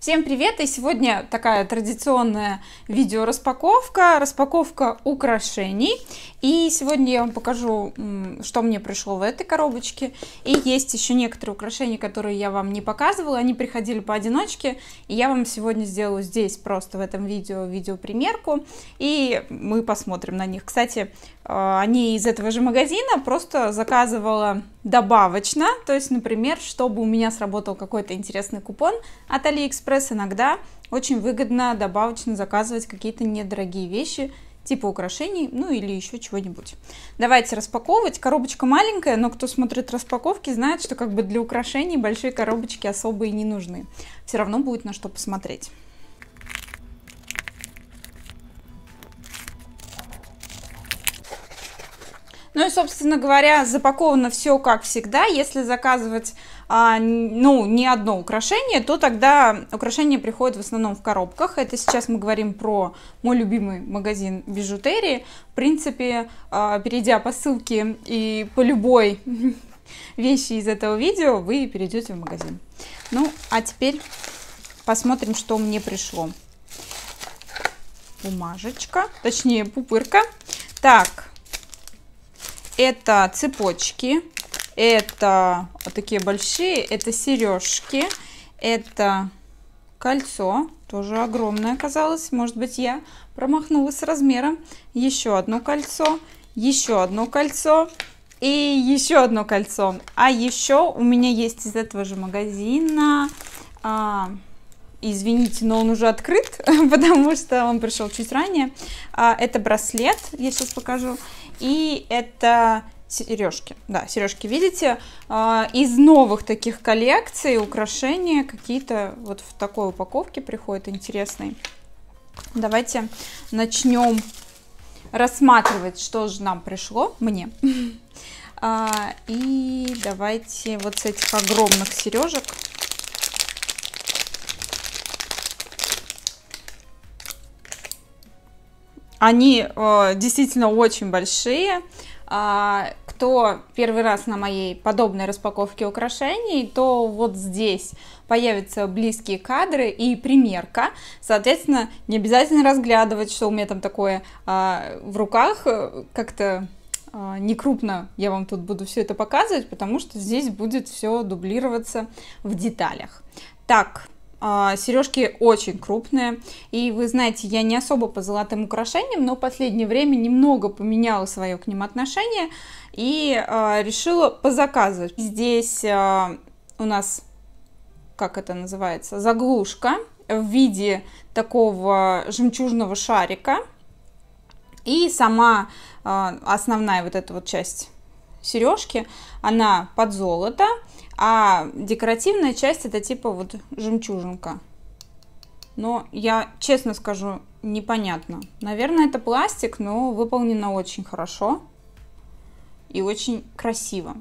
Всем привет! И сегодня такая традиционная видеораспаковка, распаковка украшений. И сегодня я вам покажу, что мне пришло в этой коробочке. И есть еще некоторые украшения, которые я вам не показывала, они приходили поодиночке. И я вам сегодня сделаю здесь просто в этом видео видеопримерку, и мы посмотрим на них. Кстати, а, они из этого же магазина, просто заказывала добавочно, то есть, например, чтобы у меня сработал какой-то интересный купон от AliExpress, иногда очень выгодно добавочно заказывать какие-то недорогие вещи, типа украшений, ну или еще чего-нибудь. Давайте распаковывать. Коробочка маленькая, но кто смотрит распаковки, знает, что как бы для украшений большие коробочки особо и не нужны. Все равно будет на что посмотреть. Ну и, собственно говоря, запаковано все как всегда. Если заказывать, а, ну, не одно украшение, то тогда украшения приходят в основном в коробках. Это сейчас мы говорим про мой любимый магазин бижутерии. В принципе, а, перейдя по ссылке и по любой вещи из этого видео, вы перейдете в магазин. Ну, а теперь посмотрим, что мне пришло. Бумажечка, точнее пупырка. Так, это цепочки, это такие большие, это сережки, это кольцо, тоже огромное оказалось, может быть я промахнулась с размером, еще одно кольцо, еще одно кольцо и еще одно кольцо. А еще у меня есть из этого же магазина... А, извините, но он уже открыт, потому что он пришел чуть ранее. А, это браслет, я сейчас покажу. И это сережки. Да, сережки, видите, а, из новых таких коллекций украшения какие-то вот в такой упаковке приходят интересные. Давайте начнем рассматривать, что же нам пришло, мне. А, и давайте вот с этих огромных сережек Они э, действительно очень большие. А, кто первый раз на моей подобной распаковке украшений, то вот здесь появятся близкие кадры и примерка. Соответственно, не обязательно разглядывать, что у меня там такое а, в руках. Как-то а, не крупно я вам тут буду все это показывать, потому что здесь будет все дублироваться в деталях. Так, а, сережки очень крупные. И вы знаете, я не особо по золотым украшениям, но в последнее время немного поменяла свое к ним отношение и а, решила позаказывать. Здесь а, у нас, как это называется, заглушка в виде такого жемчужного шарика. И сама основная вот эта вот часть сережки, она под золото, а декоративная часть это типа вот жемчужинка. Но я, честно скажу, непонятно. Наверное, это пластик, но выполнено очень хорошо и очень красиво.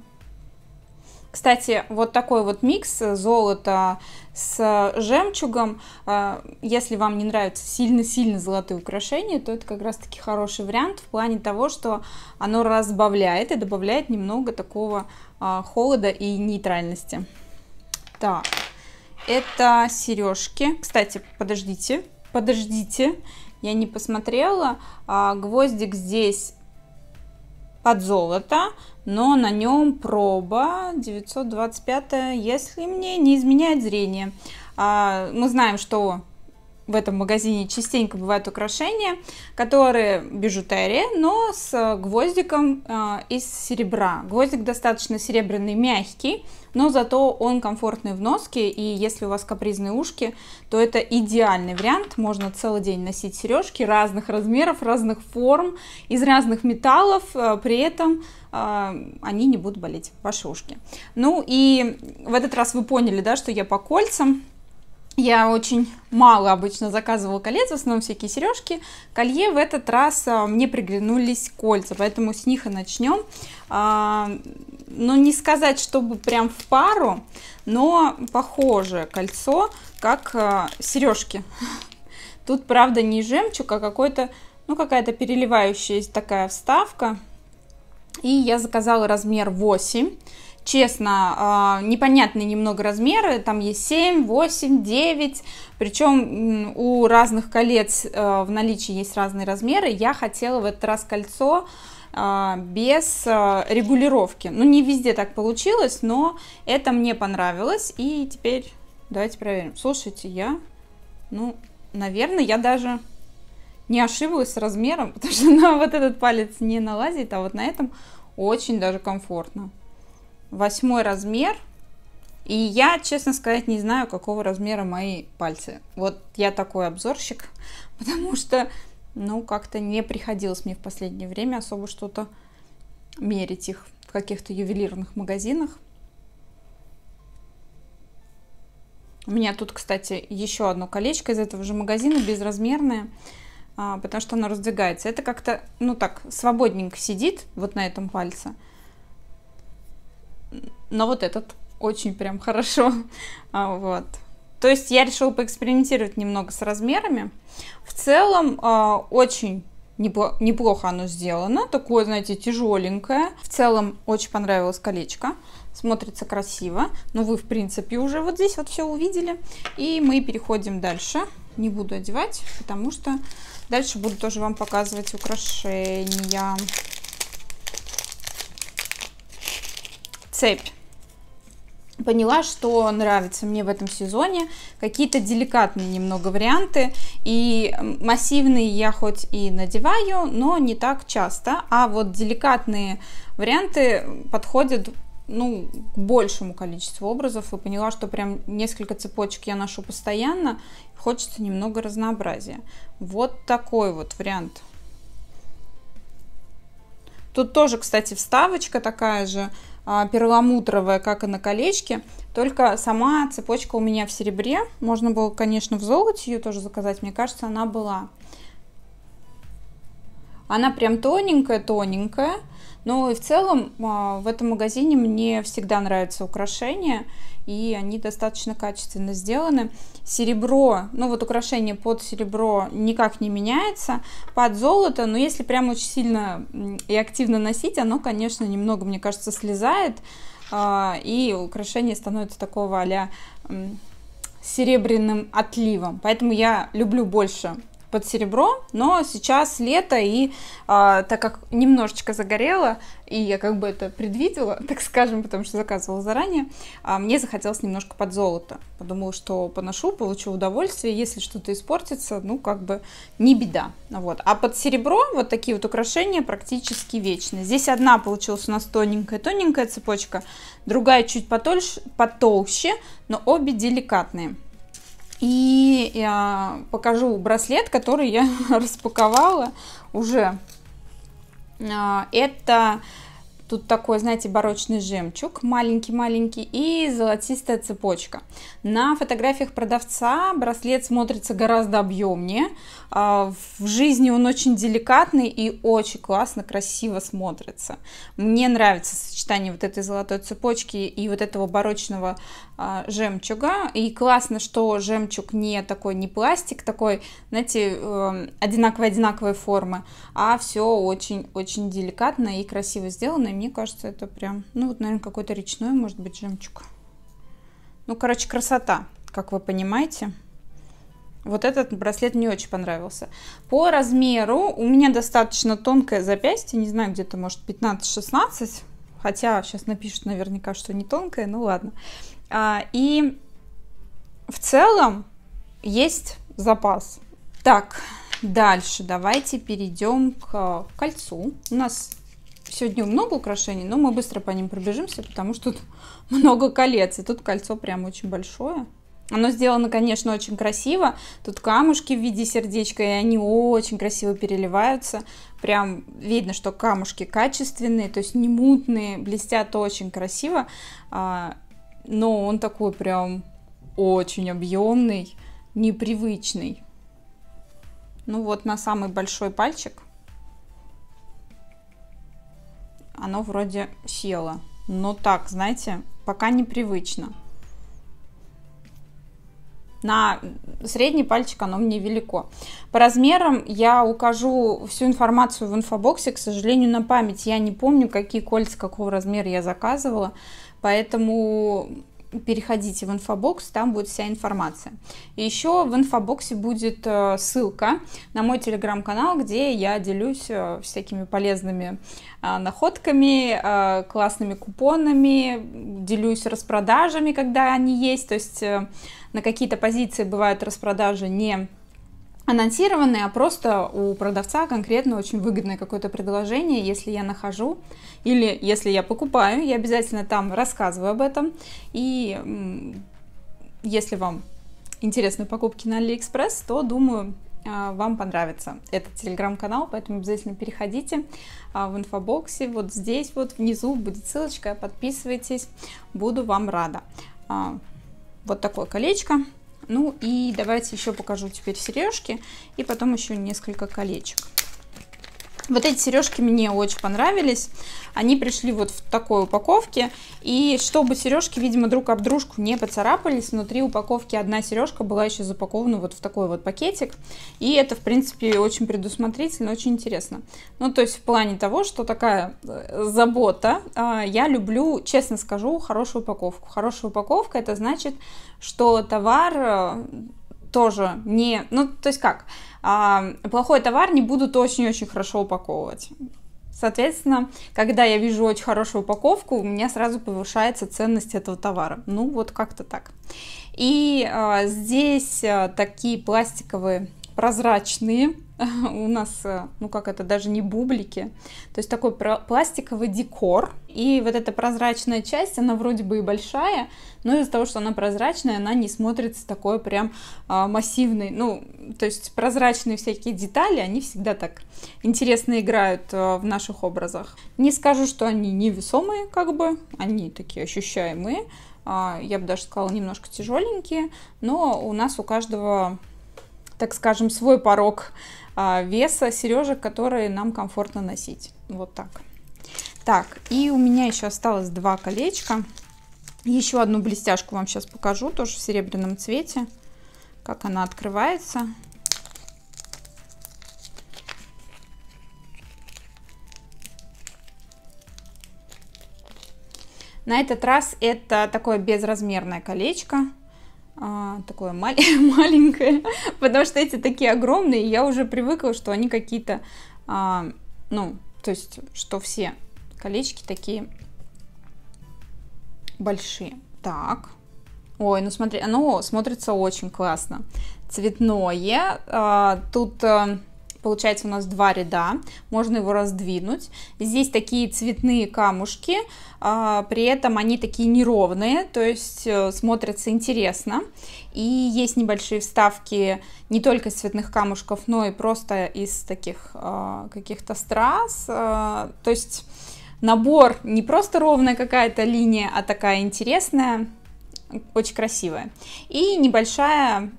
Кстати, вот такой вот микс золота с жемчугом, а, если вам не нравятся сильно-сильно золотые украшения, то это как раз-таки хороший вариант в плане того, что оно разбавляет и добавляет немного такого а, холода и нейтральности. Так, это сережки. Кстати, подождите, подождите, я не посмотрела. А, гвоздик здесь под золото, но на нем проба 925, если мне не изменяет зрение. А, мы знаем, что в этом магазине частенько бывают украшения, которые бижутерия, но с э, гвоздиком э, из серебра. Гвоздик достаточно серебряный, мягкий, но зато он комфортный в носке, и если у вас капризные ушки, то это идеальный вариант. Можно целый день носить сережки разных размеров, разных форм, из разных металлов, э, при этом они не будут болеть, ваши ушки. Ну и в этот раз вы поняли, да, что я по кольцам я очень мало обычно заказывала колец, в основном всякие сережки. Колье в этот раз а, мне приглянулись кольца, поэтому с них и начнем. А, но ну, не сказать, чтобы прям в пару, но похоже кольцо, как а, сережки. Тут, правда, не жемчуг, а какой-то, ну, какая-то переливающаяся такая вставка. И я заказала размер 8 честно, а, непонятные немного размеры, там есть 7, 8, 9, причем у разных колец а, в наличии есть разные размеры. Я хотела в этот раз кольцо а, без регулировки. Ну, не везде так получилось, но это мне понравилось. И теперь давайте проверим. Слушайте, я, ну, наверное, я даже не ошиблась с размером, потому что на вот этот палец не налазит, а вот на этом очень даже комфортно восьмой размер. И я, честно сказать, не знаю, какого размера мои пальцы. Вот я такой обзорщик, потому что, ну, как-то не приходилось мне в последнее время особо что-то мерить их в каких-то ювелирных магазинах. У меня тут, кстати, еще одно колечко из этого же магазина, безразмерное, а, потому что оно раздвигается. Это как-то, ну так, свободненько сидит вот на этом пальце но вот этот очень прям хорошо. А, вот. То есть я решила поэкспериментировать немного с размерами. В целом а, очень неплохо оно сделано. Такое, знаете, тяжеленькое. В целом очень понравилось колечко. Смотрится красиво. Но вы, в принципе, уже вот здесь вот все увидели. И мы переходим дальше. Не буду одевать, потому что дальше буду тоже вам показывать украшения. цепь. Поняла, что нравится мне в этом сезоне. Какие-то деликатные немного варианты. И массивные я хоть и надеваю, но не так часто. А вот деликатные варианты подходят ну, к большему количеству образов и поняла, что прям несколько цепочек я ношу постоянно, хочется немного разнообразия. Вот такой вот вариант. Тут тоже, кстати, вставочка такая же, а, перламутровая, как и на колечке, только сама цепочка у меня в серебре. Можно было, конечно, в золоте ее тоже заказать, мне кажется, она была. Она прям тоненькая-тоненькая, ну и в целом а, в этом магазине мне всегда нравятся украшения, и они достаточно качественно сделаны. Серебро, ну вот украшение под серебро никак не меняется, под золото, но если прям очень сильно и активно носить, оно, конечно, немного, мне кажется, слезает, а, и украшение становится такого а серебряным отливом. Поэтому я люблю больше под серебро, но сейчас лето, и а, так как немножечко загорело, и я как бы это предвидела, так скажем, потому что заказывала заранее, а, мне захотелось немножко под золото. Подумала, что поношу, получу удовольствие, если что-то испортится, ну, как бы не беда. Вот. А под серебро вот такие вот украшения практически вечные. Здесь одна получилась у нас тоненькая-тоненькая цепочка, другая чуть потольше, потолще, но обе деликатные. И я покажу браслет, который я распаковала уже. А, это Тут такой, знаете, барочный жемчуг, маленький-маленький, и золотистая цепочка. На фотографиях продавца браслет смотрится гораздо объемнее. А, в жизни он очень деликатный и очень классно, красиво смотрится. Мне нравится сочетание вот этой золотой цепочки и вот этого барочного а, жемчуга. И классно, что жемчуг не такой, не пластик, такой, знаете, эм, одинаковой-одинаковой формы, а все очень-очень деликатно и красиво сделано мне кажется, это прям, ну вот, наверное, какой-то речной, может быть, жемчуг. Ну, короче, красота, как вы понимаете. Вот этот браслет мне очень понравился. По размеру у меня достаточно тонкое запястье, не знаю, где-то, может, 15-16. Хотя сейчас напишут наверняка, что не тонкое, ну ладно. А, и в целом есть запас. Так, дальше давайте перейдем к кольцу. У нас сегодня много украшений, но мы быстро по ним пробежимся, потому что тут много колец. И тут кольцо прям очень большое. Оно сделано, конечно, очень красиво. Тут камушки в виде сердечка, и они очень красиво переливаются. Прям видно, что камушки качественные, то есть не мутные, блестят очень красиво. А, но он такой прям очень объемный, непривычный. Ну вот на самый большой пальчик оно вроде село. Но так, знаете, пока непривычно. На средний пальчик оно мне велико. По размерам я укажу всю информацию в инфобоксе. К сожалению, на память я не помню, какие кольца какого размера я заказывала. Поэтому переходите в инфобокс, там будет вся информация. И еще в инфобоксе будет э, ссылка на мой телеграм-канал, где я делюсь э, всякими полезными э, находками, классными купонами, делюсь распродажами, когда они есть, то есть на какие-то позиции бывают распродажи не анонсированные, а просто у продавца конкретно очень выгодное какое-то предложение, если я нахожу или если я покупаю, я обязательно там рассказываю об этом. И если вам интересны покупки на AliExpress, то, думаю, а, вам понравится этот телеграм-канал, поэтому обязательно переходите а, в инфобоксе, вот здесь вот внизу будет ссылочка, подписывайтесь, буду вам рада. А, вот такое колечко, ну и давайте еще покажу теперь сережки и потом еще несколько колечек. Вот эти сережки мне очень понравились. Они пришли вот в такой упаковке. И чтобы сережки, видимо, друг об дружку не поцарапались, внутри упаковки одна сережка была еще запакована вот в такой вот пакетик. И это, в принципе, очень предусмотрительно, очень интересно. Ну, то есть в плане того, что такая э, забота. А, я люблю, честно скажу, хорошую упаковку. Хорошая упаковка, это значит, что товар э, тоже не... Ну, то есть как? а, плохой товар не будут очень-очень хорошо упаковывать. Соответственно, когда я вижу очень хорошую упаковку, у меня сразу повышается ценность этого товара. Ну, вот как-то так. И а, здесь а, такие пластиковые прозрачные. У нас, э, ну как это, даже не бублики. То есть такой пластиковый декор. И вот эта прозрачная часть, она вроде бы и большая, но из-за того, что она прозрачная, она не смотрится такой прям а, массивной. Ну, то есть прозрачные всякие детали, они всегда так интересно играют э, в наших образах. Не скажу, что они невесомые, как бы, они такие ощущаемые. А, я бы даже сказала, немножко тяжеленькие, но у нас у каждого так скажем, свой порог а, веса сережек, которые нам комфортно носить. Вот так. Так, и у меня еще осталось два колечка. Еще одну блестяшку вам сейчас покажу, тоже в серебряном цвете, как она открывается. На этот раз это такое безразмерное колечко а, такое мал- маленькое, потому что эти такие огромные, я уже привыкла, что они какие-то, а, ну, то есть, что все колечки такие большие. Так. Ой, ну смотри, оно смотрится очень классно. Цветное. А, тут а, Получается у нас два ряда, можно его раздвинуть. Здесь такие цветные камушки, а, при этом они такие неровные, то есть э, смотрятся интересно. И есть небольшие вставки не только из цветных камушков, но и просто из таких а, каких-то страз. А, то есть набор не просто ровная какая-то линия, а такая интересная, очень красивая. И небольшая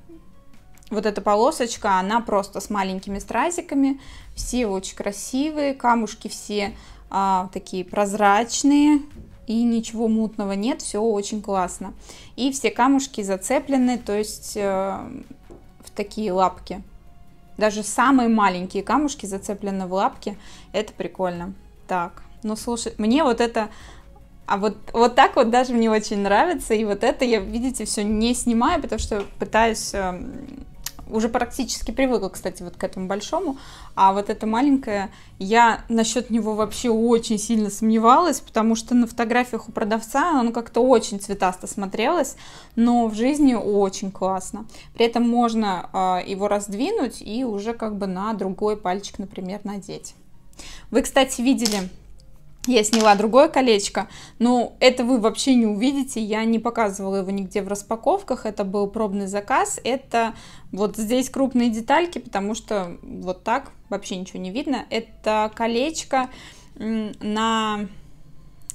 вот эта полосочка, она просто с маленькими стразиками, все очень красивые, камушки все а, такие прозрачные, и ничего мутного нет, все очень классно. И все камушки зацеплены, то есть э, в такие лапки. Даже самые маленькие камушки зацеплены в лапки, это прикольно. Так, ну слушай, мне вот это а вот, вот так вот даже мне очень нравится. И вот это я, видите, все не снимаю, потому что пытаюсь эм, уже практически привыкла, кстати, вот к этому большому. А вот это маленькое, я насчет него вообще очень сильно сомневалась, потому что на фотографиях у продавца оно как-то очень цветасто смотрелось, но в жизни очень классно. При этом можно а, его раздвинуть и уже как бы на другой пальчик, например, надеть. Вы, кстати, видели я сняла другое колечко, но ну, это вы вообще не увидите, я не показывала его нигде в распаковках, это был пробный заказ, это вот здесь крупные детальки, потому что вот так вообще ничего не видно, это колечко на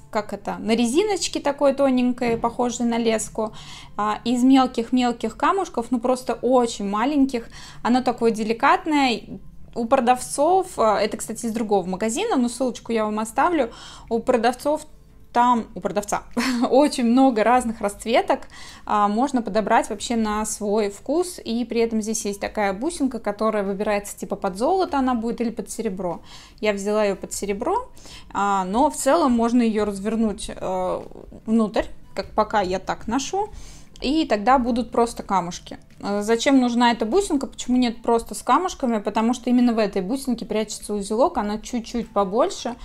как это, на резиночке такой тоненькой, похожей на леску, а, из мелких-мелких камушков, ну просто очень маленьких. Оно такое деликатное, у продавцов, э, это, кстати, из другого магазина, но ссылочку я вам оставлю, у продавцов там у продавца очень много разных расцветок, а, можно подобрать вообще на свой вкус, и при этом здесь есть такая бусинка, которая выбирается типа под золото она будет или под серебро. Я взяла ее под серебро, а, но в целом можно ее развернуть э, внутрь, как пока я так ношу, и тогда будут просто камушки. А зачем нужна эта бусинка? Почему нет просто с камушками? Потому что именно в этой бусинке прячется узелок, она чуть-чуть побольше,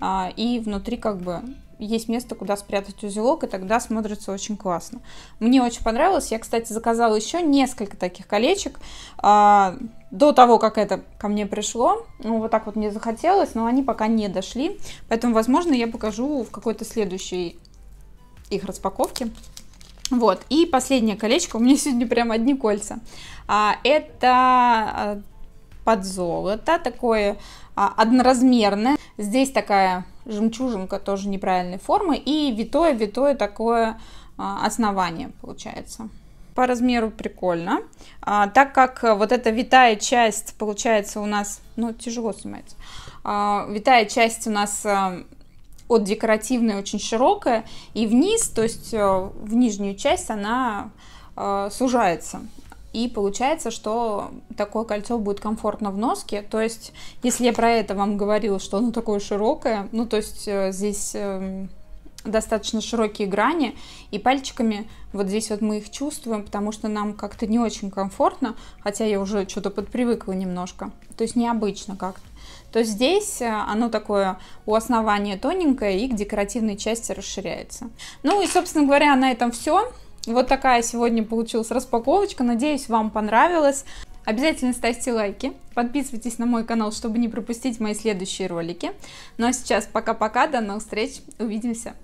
а, и внутри как бы есть место, куда спрятать узелок, и тогда смотрится очень классно. Мне очень понравилось. Я, кстати, заказала еще несколько таких колечек а, до того, как это ко мне пришло. Ну, вот так вот мне захотелось, но они пока не дошли. Поэтому, возможно, я покажу в какой-то следующей их распаковке. Вот, и последнее колечко, у меня сегодня прям одни кольца. А, это а, под золото, такое а, одноразмерное. Здесь такая жемчужинка тоже неправильной формы и витое-витое такое а, основание получается. По размеру прикольно, а, так как вот эта витая часть получается у нас, ну тяжело снимается, а, витая часть у нас а, от декоративной очень широкая, и вниз, то есть э, в нижнюю часть она э, сужается. И получается, что такое кольцо будет комфортно в носке. То есть, если я про это вам говорила, что оно такое широкое, ну то есть э, здесь достаточно широкие грани, и пальчиками вот здесь вот мы их чувствуем, потому что нам как-то не очень комфортно, хотя я уже что-то подпривыкла немножко, то есть необычно как-то то здесь э, оно такое у основания тоненькое и к декоративной части расширяется. Ну и, собственно говоря, на этом все. Вот такая сегодня получилась распаковочка. Надеюсь, вам понравилось. Обязательно ставьте лайки, подписывайтесь на мой канал, чтобы не пропустить мои следующие ролики. Ну а сейчас пока-пока, до новых встреч, увидимся!